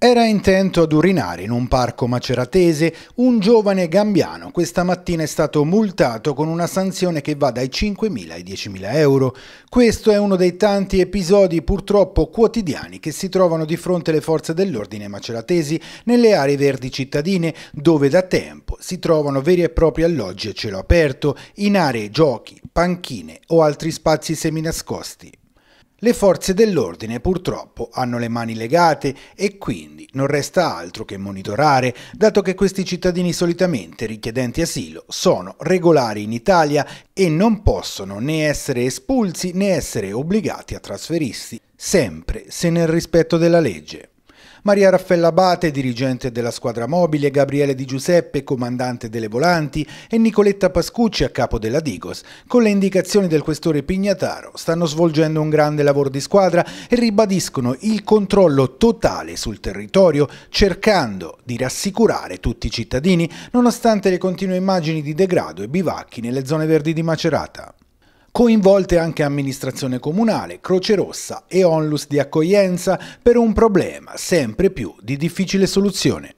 Era intento ad urinare in un parco maceratese un giovane gambiano. Questa mattina è stato multato con una sanzione che va dai 5.000 ai 10.000 euro. Questo è uno dei tanti episodi purtroppo quotidiani che si trovano di fronte alle forze dell'ordine maceratesi nelle aree verdi cittadine dove da tempo si trovano veri e propri alloggi a cielo aperto, in aree giochi, panchine o altri spazi seminascosti. Le forze dell'ordine purtroppo hanno le mani legate e quindi non resta altro che monitorare, dato che questi cittadini solitamente richiedenti asilo sono regolari in Italia e non possono né essere espulsi né essere obbligati a trasferirsi, sempre se nel rispetto della legge. Maria Raffaella Abate, dirigente della squadra mobile, Gabriele Di Giuseppe, comandante delle volanti e Nicoletta Pascucci a capo della Digos, con le indicazioni del questore Pignataro, stanno svolgendo un grande lavoro di squadra e ribadiscono il controllo totale sul territorio, cercando di rassicurare tutti i cittadini, nonostante le continue immagini di degrado e bivacchi nelle zone verdi di Macerata coinvolte anche amministrazione comunale, Croce Rossa e onlus di accoglienza per un problema sempre più di difficile soluzione.